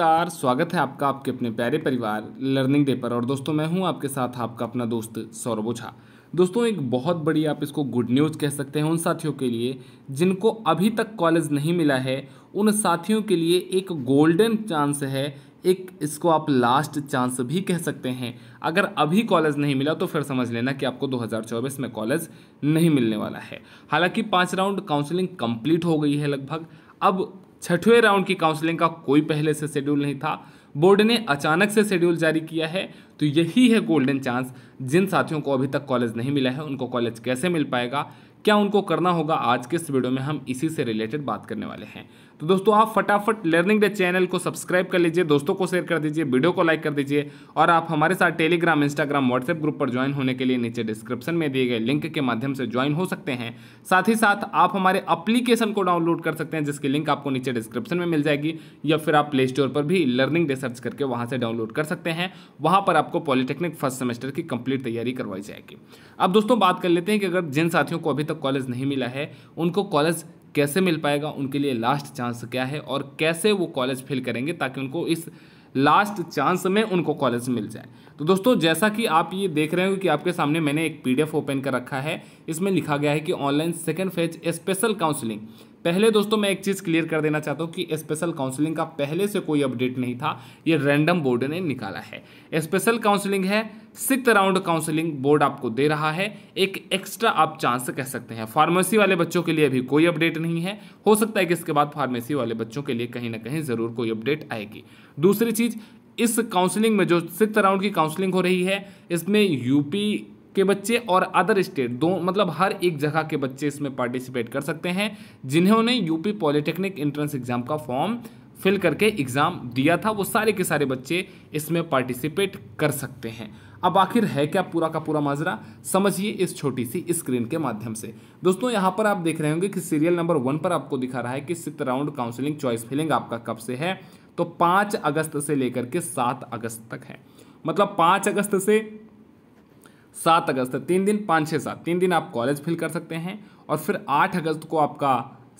नमस्कार स्वागत है आपका आपके अपने प्यारे परिवार लर्निंग डे पर और दोस्तों मैं हूं आपके साथ आपका अपना दोस्त सौरभ ओझा दोस्तों एक बहुत बड़ी आप इसको गुड न्यूज़ कह सकते हैं उन साथियों के लिए जिनको अभी तक कॉलेज नहीं मिला है उन साथियों के लिए एक गोल्डन चांस है एक इसको आप लास्ट चांस भी कह सकते हैं अगर अभी कॉलेज नहीं मिला तो फिर समझ लेना कि आपको 2024 में कॉलेज नहीं मिलने वाला है हालांकि पाँच राउंड काउंसलिंग कंप्लीट हो गई है लगभग अब छठवें राउंड की काउंसलिंग का कोई पहले से शेड्यूल नहीं था बोर्ड ने अचानक से शेड्यूल जारी किया है तो यही है गोल्डन चांस जिन साथियों को अभी तक कॉलेज नहीं मिला है उनको कॉलेज कैसे मिल पाएगा क्या उनको करना होगा आज के इस वीडियो में हम इसी से रिलेटेड बात करने वाले हैं तो दोस्तों आप फटाफट लर्निंग डे चैनल को सब्सक्राइब कर लीजिए दोस्तों को शेयर कर दीजिए वीडियो को लाइक कर दीजिए और आप हमारे साथ टेलीग्राम इंस्टाग्राम व्हाट्सएप ग्रुप पर ज्वाइन होने के लिए नीचे डिस्क्रिप्शन में दिए गए लिंक के माध्यम से ज्वाइन हो सकते हैं साथ ही साथ आप हमारे अप्लीकेशन को डाउनलोड कर सकते हैं जिसकी लिंक आपको नीचे डिस्क्रिप्शन में मिल जाएगी या फिर आप प्ले स्टोर पर भी लर्निंग डे सर्च करके वहाँ से डाउनलोड कर सकते हैं वहाँ पर आपको पॉलिटेक्निक फर्स्ट सेमेस्टर की कंप्लीट तैयारी करवाई जाएगी अब दोस्तों बात कर लेते हैं कि अगर जिन साथियों को अभी तक कॉलेज नहीं मिला है उनको कॉलेज कैसे मिल पाएगा उनके लिए लास्ट चांस क्या है और कैसे वो कॉलेज फिल करेंगे ताकि उनको इस लास्ट चांस में उनको कॉलेज मिल जाए तो दोस्तों जैसा कि आप ये देख रहे हो कि आपके सामने मैंने एक पीडीएफ ओपन कर रखा है इसमें लिखा गया है कि online second phase special counselling पहले दोस्तों मैं एक चीज़ क्लियर कर देना चाहता हूँ कि स्पेशल काउंसलिंग का पहले से कोई अपडेट नहीं था ये रैंडम बोर्ड ने निकाला है स्पेशल काउंसलिंग है सिक्स राउंड काउंसलिंग बोर्ड आपको दे रहा है एक एक्स्ट्रा आप चांस कह सकते हैं फार्मेसी वाले बच्चों के लिए अभी कोई अपडेट नहीं है हो सकता है कि इसके बाद फार्मेसी वाले बच्चों के लिए कहीं ना कहीं ज़रूर कोई अपडेट आएगी दूसरी चीज़ इस काउंसलिंग में जो सिक्स राउंड की काउंसलिंग हो रही है इसमें यूपी के बच्चे और अदर स्टेट दो मतलब हर एक जगह के बच्चे इसमें पार्टिसिपेट कर सकते हैं जिन्होंने यूपी पॉलिटेक्निक एंट्रेंस एग्ज़ाम का फॉर्म फिल करके एग्ज़ाम दिया था वो सारे के सारे बच्चे इसमें पार्टिसिपेट कर सकते हैं अब आखिर है क्या पूरा का पूरा माजरा समझिए इस छोटी सी स्क्रीन के माध्यम से दोस्तों यहाँ पर आप देख रहे होंगे कि सीरियल नंबर वन पर आपको दिखा रहा है कि six round counselling choice filling आपका कब से है तो पाँच अगस्त से लेकर के सात अगस्त तक है मतलब पाँच अगस्त से सात अगस्त तीन दिन पाँच छः सात तीन दिन आप कॉलेज फिल कर सकते हैं और फिर आठ अगस्त को आपका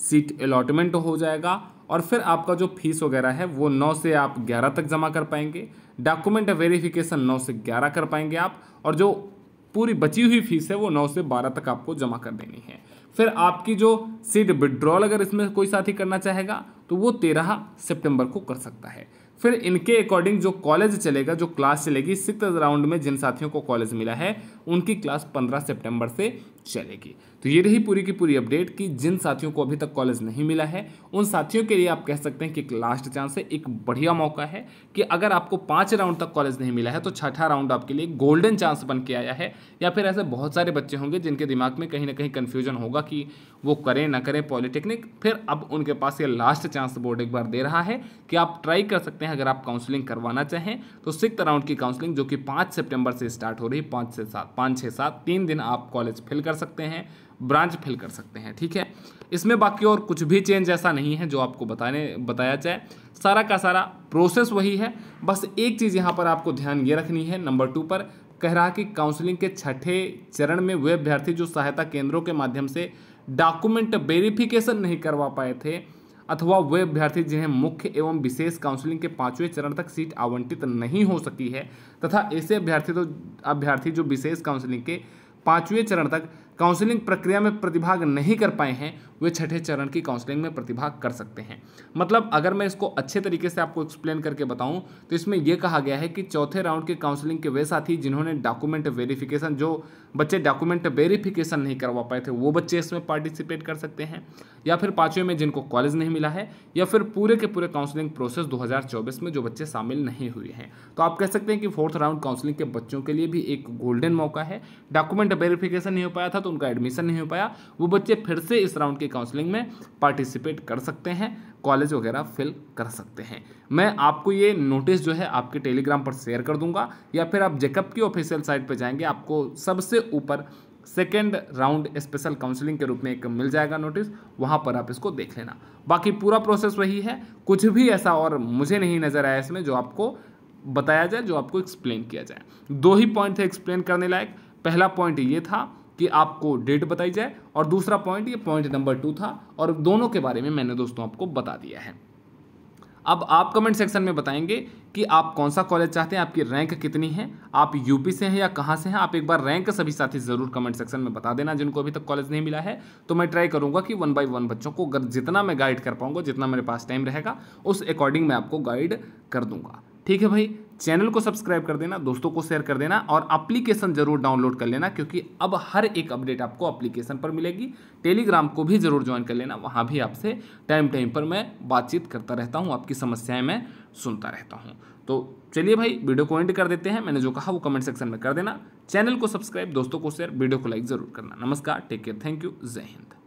सीट अलॉटमेंट हो जाएगा और फिर आपका जो फीस वगैरह है वो नौ से आप ग्यारह तक जमा कर पाएंगे डॉक्यूमेंट वेरिफिकेशन नौ से ग्यारह कर पाएंगे आप और जो पूरी बची हुई फीस है वो नौ से बारह तक आपको जमा कर देनी है फिर आपकी जो सीट विड्रॉल अगर इसमें कोई साथी करना चाहेगा तो वो तेरह सितंबर को कर सकता है फिर इनके अकॉर्डिंग जो कॉलेज चलेगा जो क्लास चलेगी सिक्स राउंड में जिन साथियों को कॉलेज मिला है उनकी क्लास पंद्रह सेप्टेम्बर से चलेगी तो ये रही पूरी की पूरी अपडेट कि जिन साथियों को अभी तक कॉलेज नहीं मिला है उन साथियों के लिए आप कह सकते हैं कि एक लास्ट चांस है एक बढ़िया मौका है कि अगर आपको पाँच राउंड तक कॉलेज नहीं मिला है तो छठा राउंड आपके लिए गोल्डन चांस बन के आया है या फिर ऐसे बहुत सारे बच्चे होंगे जिनके दिमाग में कहीं ना कहीं कन्फ्यूजन होगा कि वो करें ना करें पॉलिटेक्निक फिर अब उनके पास ये लास्ट चांस बोर्ड एक बार दे रहा है कि आप ट्राई कर सकते हैं अगर आप काउंसलिंग करवाना चाहें तो सिक्स राउंड की काउंसलिंग जो कि पाँच सेप्टेम्बर से स्टार्ट हो रही है पाँच से सात पाँच छः सात तीन दिन आप कॉलेज फिल कर सकते हैं ब्रांच फिल कर सकते हैं ठीक है इसमें बाकी और कुछ भी चेंज ऐसा नहीं है जो आपको बताने बताया जाए सारा का सारा प्रोसेस वही है बस एक चीज़ यहाँ पर आपको ध्यान ये रखनी है नंबर टू पर कह रहा कि काउंसलिंग के छठे चरण में वे अभ्यर्थी जो सहायता केंद्रों के माध्यम से डॉक्यूमेंट वेरिफिकेशन नहीं करवा पाए थे अथवा वे अभ्यर्थी जिन्हें मुख्य एवं विशेष काउंसलिंग के पाँचवें चरण तक सीट आवंटित नहीं हो सकी है तथा ऐसे अभ्यर्थी तो अभ्यर्थी जो विशेष काउंसलिंग के पाँचवें चरण तक काउंसलिंग प्रक्रिया में प्रतिभाग नहीं कर पाए हैं वे छठे चरण की काउंसलिंग में प्रतिभाग कर सकते हैं मतलब अगर मैं इसको अच्छे तरीके से आपको एक्सप्लेन करके बताऊं तो इसमें यह कहा गया है कि चौथे राउंड के काउंसलिंग के वे साथी जिन्होंने डॉक्यूमेंट वेरिफिकेशन जो बच्चे डॉक्यूमेंट वेरिफिकेशन नहीं करवा पाए थे वो बच्चे इसमें पार्टिसिपेट कर सकते हैं या फिर पाँचवें में जिनको कॉलेज नहीं मिला है या फिर पूरे के पूरे काउंसलिंग प्रोसेस दो में जो बच्चे शामिल नहीं हुए हैं तो आप कह सकते हैं कि फोर्थ राउंड काउंसलिंग के बच्चों के लिए भी एक गोल्डन मौका है डॉक्यूमेंट वेरिफिकेशन नहीं हो पाया था तो उनका एडमिशन नहीं हो पाया वो बच्चे फिर से इस राउंड की काउंसलिंग में पार्टिसिपेट कर सकते हैं कॉलेज वगैरह फिल कर सकते हैं मैं आपको ये नोटिस जो है आपके टेलीग्राम पर शेयर कर दूंगा या फिर आप जेकअप की ऑफिशियल साइट पर जाएंगे आपको सबसे ऊपर सेकेंड राउंड स्पेशल काउंसलिंग के रूप में एक मिल जाएगा नोटिस वहाँ पर आप इसको देख लेना बाकी पूरा प्रोसेस वही है कुछ भी ऐसा और मुझे नहीं नज़र आया इसमें जो आपको बताया जाए जो आपको एक्सप्लेन किया जाए दो ही पॉइंट थे एक्सप्लेन करने लायक पहला पॉइंट ये था कि आपको डेट बताई जाए और दूसरा पॉइंट ये पॉइंट नंबर टू था और दोनों के बारे में मैंने दोस्तों आपको बता दिया है अब आप कमेंट सेक्शन में बताएंगे कि आप कौन सा कॉलेज चाहते हैं आपकी रैंक कितनी है आप यूपी से हैं या कहाँ से हैं आप एक बार रैंक सभी साथी ज़रूर कमेंट सेक्शन में बता देना जिनको अभी तक कॉलेज नहीं मिला है तो मैं ट्राई करूँगा कि वन बाय वन बच्चों को अगर जितना मैं गाइड कर पाऊँगा जितना मेरे पास टाइम रहेगा उस अकॉर्डिंग मैं आपको गाइड कर दूँगा ठीक है भाई चैनल को सब्सक्राइब कर देना दोस्तों को शेयर कर देना और एप्लीकेशन जरूर डाउनलोड कर लेना क्योंकि अब हर एक अपडेट आपको एप्लीकेशन पर मिलेगी टेलीग्राम को भी जरूर ज्वाइन कर लेना वहाँ भी आपसे टाइम टाइम पर मैं बातचीत करता रहता हूँ आपकी समस्याएं मैं सुनता रहता हूँ तो चलिए भाई वीडियो को एंड कर देते हैं मैंने जो कहा वो कमेंट सेक्शन में कर देना चैनल को सब्सक्राइब दोस्तों को शेयर वीडियो को लाइक जरूर करना नमस्कार टेक केयर थैंक यू जय हिंद